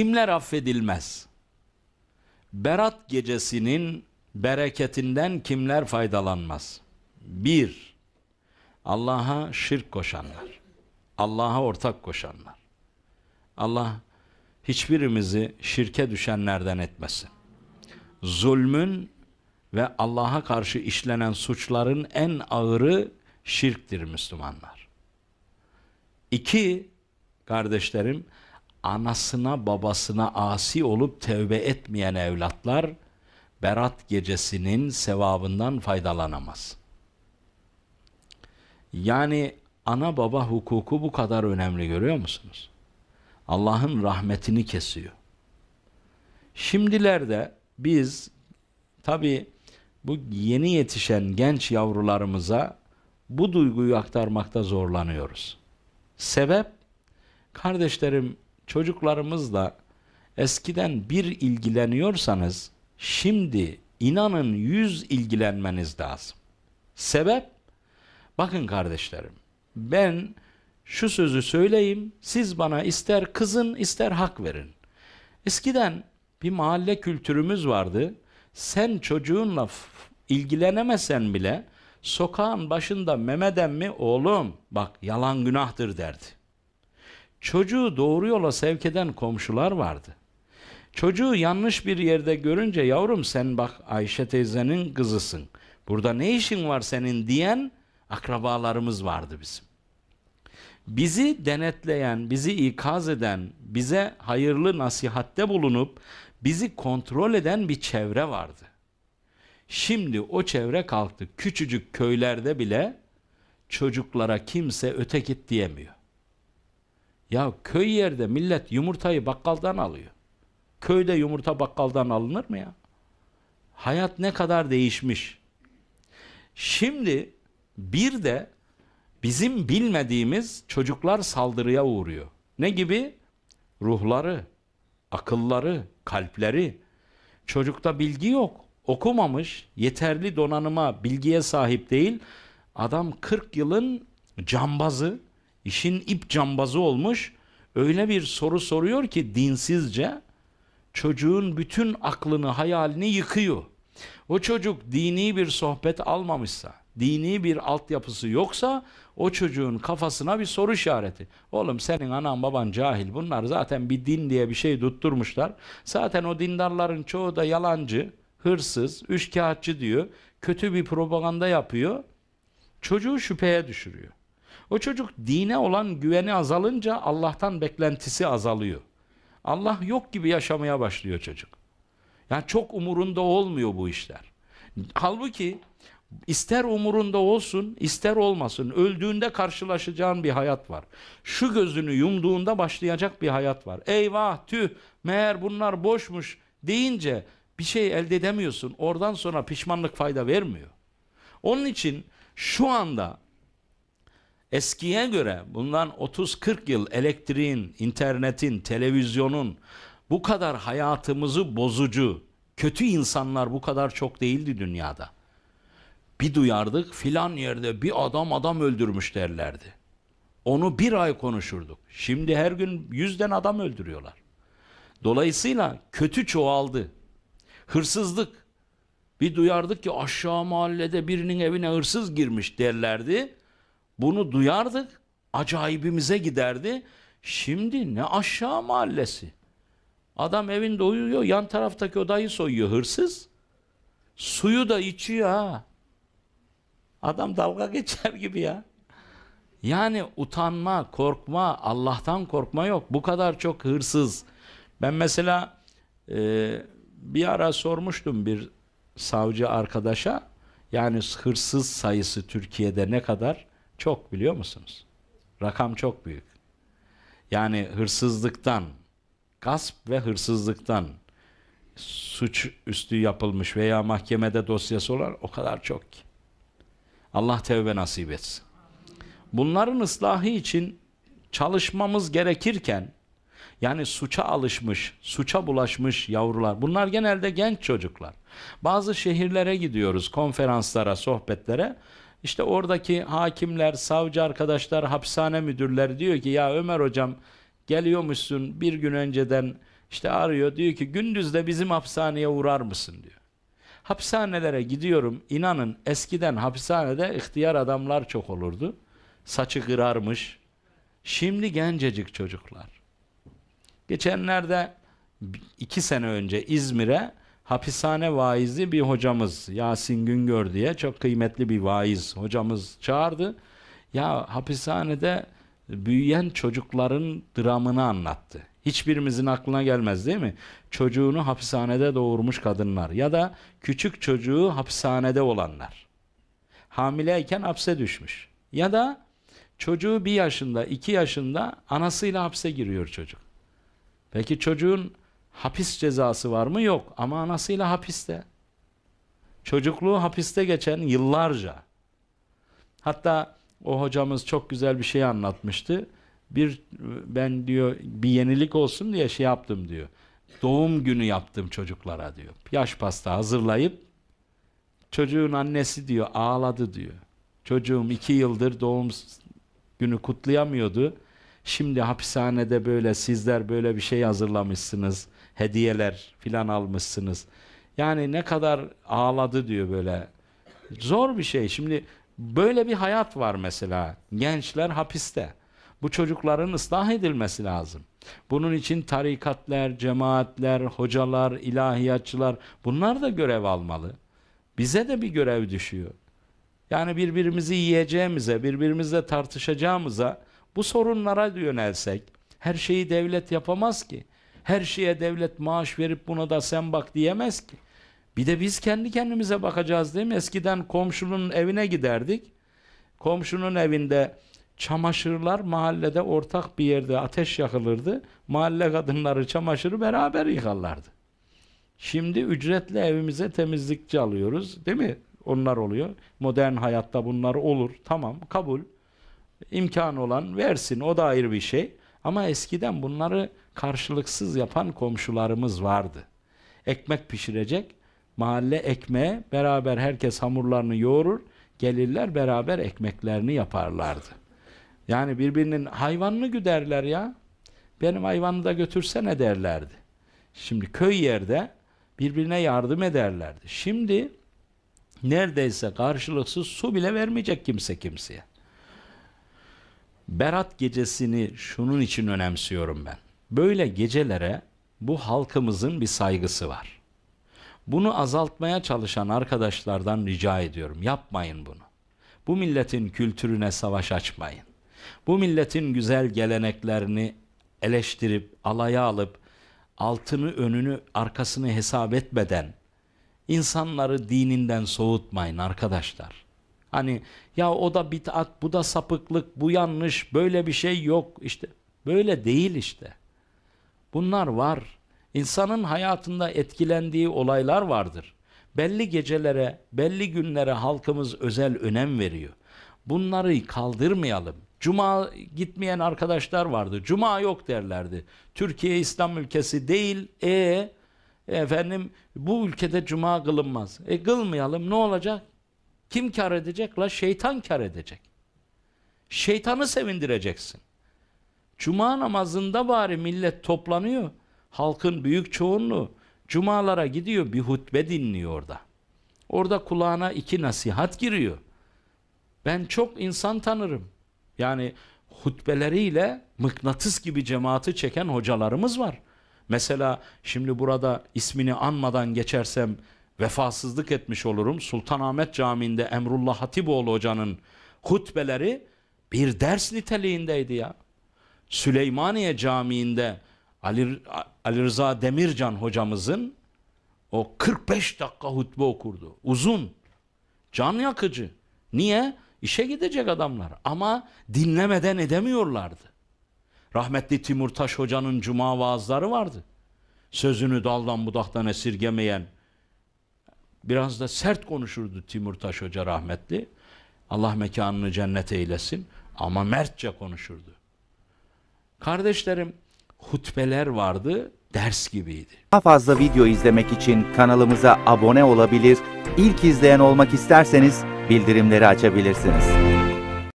Kimler affedilmez? Berat gecesinin bereketinden kimler faydalanmaz? Bir, Allah'a şirk koşanlar. Allah'a ortak koşanlar. Allah hiçbirimizi şirke düşenlerden etmesin. Zulmün ve Allah'a karşı işlenen suçların en ağırı şirktir Müslümanlar. İki, kardeşlerim, anasına babasına asi olup tevbe etmeyen evlatlar berat gecesinin sevabından faydalanamaz. Yani ana baba hukuku bu kadar önemli görüyor musunuz? Allah'ın rahmetini kesiyor. Şimdilerde biz tabi bu yeni yetişen genç yavrularımıza bu duyguyu aktarmakta zorlanıyoruz. Sebep kardeşlerim çocuklarımızla eskiden bir ilgileniyorsanız şimdi inanın yüz ilgilenmeniz lazım. Sebep? Bakın kardeşlerim ben şu sözü söyleyeyim siz bana ister kızın ister hak verin. Eskiden bir mahalle kültürümüz vardı. Sen çocuğunla ilgilenemesen bile sokağın başında Mehmet mi oğlum bak yalan günahtır derdi. Çocuğu doğru yola sevk eden komşular vardı. Çocuğu yanlış bir yerde görünce yavrum sen bak Ayşe teyzenin kızısın. Burada ne işin var senin diyen akrabalarımız vardı bizim. Bizi denetleyen, bizi ikaz eden, bize hayırlı nasihatte bulunup bizi kontrol eden bir çevre vardı. Şimdi o çevre kalktı. Küçücük köylerde bile çocuklara kimse öte git diyemiyor. Ya köy yerde millet yumurtayı bakkaldan alıyor. Köyde yumurta bakkaldan alınır mı ya? Hayat ne kadar değişmiş. Şimdi bir de bizim bilmediğimiz çocuklar saldırıya uğruyor. Ne gibi? Ruhları, akılları, kalpleri. Çocukta bilgi yok. Okumamış, yeterli donanıma, bilgiye sahip değil. Adam 40 yılın cambazı, İşin ip cambazı olmuş öyle bir soru soruyor ki dinsizce çocuğun bütün aklını hayalini yıkıyor. O çocuk dini bir sohbet almamışsa, dini bir altyapısı yoksa o çocuğun kafasına bir soru işareti. Oğlum senin anan baban cahil bunlar zaten bir din diye bir şey tutturmuşlar. Zaten o dindarların çoğu da yalancı, hırsız, üçkağıtçı diyor. Kötü bir propaganda yapıyor. Çocuğu şüpheye düşürüyor. O çocuk dine olan güveni azalınca Allah'tan beklentisi azalıyor. Allah yok gibi yaşamaya başlıyor çocuk. Yani çok umurunda olmuyor bu işler. Halbuki ister umurunda olsun ister olmasın öldüğünde karşılaşacağın bir hayat var. Şu gözünü yumduğunda başlayacak bir hayat var. Eyvah tüh meğer bunlar boşmuş deyince bir şey elde edemiyorsun. Oradan sonra pişmanlık fayda vermiyor. Onun için şu anda Eskiye göre bundan 30-40 yıl elektriğin, internetin, televizyonun bu kadar hayatımızı bozucu, kötü insanlar bu kadar çok değildi dünyada. Bir duyardık filan yerde bir adam adam öldürmüş derlerdi. Onu bir ay konuşurduk. Şimdi her gün yüzden adam öldürüyorlar. Dolayısıyla kötü çoğaldı. Hırsızlık. Bir duyardık ki aşağı mahallede birinin evine hırsız girmiş derlerdi. Bunu duyardık, acayibimize giderdi. Şimdi ne aşağı mahallesi. Adam evinde uyuyor, yan taraftaki odayı soyuyor hırsız. Suyu da içiyor ha. Adam dalga geçer gibi ya. Yani utanma, korkma, Allah'tan korkma yok. Bu kadar çok hırsız. Ben mesela e, bir ara sormuştum bir savcı arkadaşa. Yani hırsız sayısı Türkiye'de ne kadar? Çok biliyor musunuz? Rakam çok büyük. Yani hırsızlıktan, gasp ve hırsızlıktan suç üstü yapılmış veya mahkemede dosyası olan o kadar çok ki. Allah tevbe nasip etsin. Bunların ıslahı için çalışmamız gerekirken yani suça alışmış, suça bulaşmış yavrular. Bunlar genelde genç çocuklar. Bazı şehirlere gidiyoruz konferanslara, sohbetlere. İşte oradaki hakimler, savcı arkadaşlar, hapishane müdürler diyor ki ya Ömer hocam geliyormuşsun bir gün önceden işte arıyor diyor ki gündüz de bizim hapishaneye uğrar mısın diyor. Hapishanelere gidiyorum inanın eskiden hapishanede ihtiyar adamlar çok olurdu. Saçı kırarmış. Şimdi gencecik çocuklar. Geçenlerde iki sene önce İzmir'e hapishane vaizi bir hocamız Yasin Güngör diye çok kıymetli bir vaiz hocamız çağırdı. Ya hapishanede büyüyen çocukların dramını anlattı. Hiçbirimizin aklına gelmez değil mi? Çocuğunu hapishanede doğurmuş kadınlar ya da küçük çocuğu hapishanede olanlar. Hamileyken hapse düşmüş. Ya da çocuğu bir yaşında, iki yaşında anasıyla hapse giriyor çocuk. Peki çocuğun Hapis cezası var mı? Yok. Ama anasıyla hapiste. Çocukluğu hapiste geçen yıllarca. Hatta o hocamız çok güzel bir şey anlatmıştı. Bir ben diyor bir yenilik olsun diye şey yaptım diyor. Doğum günü yaptım çocuklara diyor. Yaş pasta hazırlayıp çocuğun annesi diyor ağladı diyor. Çocuğum iki yıldır doğum günü kutlayamıyordu. Şimdi hapishanede böyle sizler böyle bir şey hazırlamışsınız. Hediyeler filan almışsınız. Yani ne kadar ağladı diyor böyle. Zor bir şey. Şimdi böyle bir hayat var mesela. Gençler hapiste. Bu çocukların ıslah edilmesi lazım. Bunun için tarikatler, cemaatler, hocalar, ilahiyatçılar bunlar da görev almalı. Bize de bir görev düşüyor. Yani birbirimizi yiyeceğimize, birbirimizle tartışacağımıza bu sorunlara yönelsek her şeyi devlet yapamaz ki. Her şeye devlet maaş verip buna da sen bak diyemez ki. Bir de biz kendi kendimize bakacağız değil mi? Eskiden komşunun evine giderdik. Komşunun evinde çamaşırlar mahallede ortak bir yerde ateş yakılırdı. Mahalle kadınları çamaşırı beraber yıkarlardı. Şimdi ücretle evimize temizlikçi alıyoruz değil mi? Onlar oluyor. Modern hayatta bunlar olur. Tamam kabul imkan olan versin o da ayrı bir şey. Ama eskiden bunları karşılıksız yapan komşularımız vardı. Ekmek pişirecek, mahalle ekmeğe beraber herkes hamurlarını yoğurur, gelirler beraber ekmeklerini yaparlardı. Yani birbirinin hayvanını güderler ya. Benim hayvanı da götürsene derlerdi. Şimdi köy yerde birbirine yardım ederlerdi. Şimdi neredeyse karşılıksız su bile vermeyecek kimse kimseye. Berat gecesini şunun için önemsiyorum ben. Böyle gecelere bu halkımızın bir saygısı var. Bunu azaltmaya çalışan arkadaşlardan rica ediyorum. Yapmayın bunu. Bu milletin kültürüne savaş açmayın. Bu milletin güzel geleneklerini eleştirip, alaya alıp, altını önünü arkasını hesap etmeden insanları dininden soğutmayın arkadaşlar. Hani ya o da bit'at, bu da sapıklık, bu yanlış, böyle bir şey yok işte. Böyle değil işte. Bunlar var. İnsanın hayatında etkilendiği olaylar vardır. Belli gecelere, belli günlere halkımız özel önem veriyor. Bunları kaldırmayalım. Cuma gitmeyen arkadaşlar vardı. Cuma yok derlerdi. Türkiye İslam ülkesi değil. E efendim bu ülkede cuma kılınmaz. E kılmayalım ne olacak? Kim kar edecek? La şeytan kar edecek. Şeytanı sevindireceksin. Cuma namazında bari millet toplanıyor. Halkın büyük çoğunluğu cumalara gidiyor bir hutbe dinliyor orada. Orada kulağına iki nasihat giriyor. Ben çok insan tanırım. Yani hutbeleriyle mıknatıs gibi cemaati çeken hocalarımız var. Mesela şimdi burada ismini anmadan geçersem vefasızlık etmiş olurum. Sultanahmet Camii'nde Emrullah Hatipoğlu hocanın hutbeleri bir ders niteliğindeydi ya. Süleymaniye Camii'nde Ali, Ali Rıza Demircan hocamızın o 45 dakika hutbe okurdu. Uzun, can yakıcı. Niye? İşe gidecek adamlar ama dinlemeden edemiyorlardı. Rahmetli Timurtaş hocanın cuma vaazları vardı. Sözünü daldan budaktan esirgemeyen, Biraz da sert konuşurdu Timur Taş Hoca rahmetli. Allah mekanını cennet eylesin ama mertçe konuşurdu. Kardeşlerim hutbeler vardı, ders gibiydi. Daha fazla video izlemek için kanalımıza abone olabilir, ilk izleyen olmak isterseniz bildirimleri açabilirsiniz.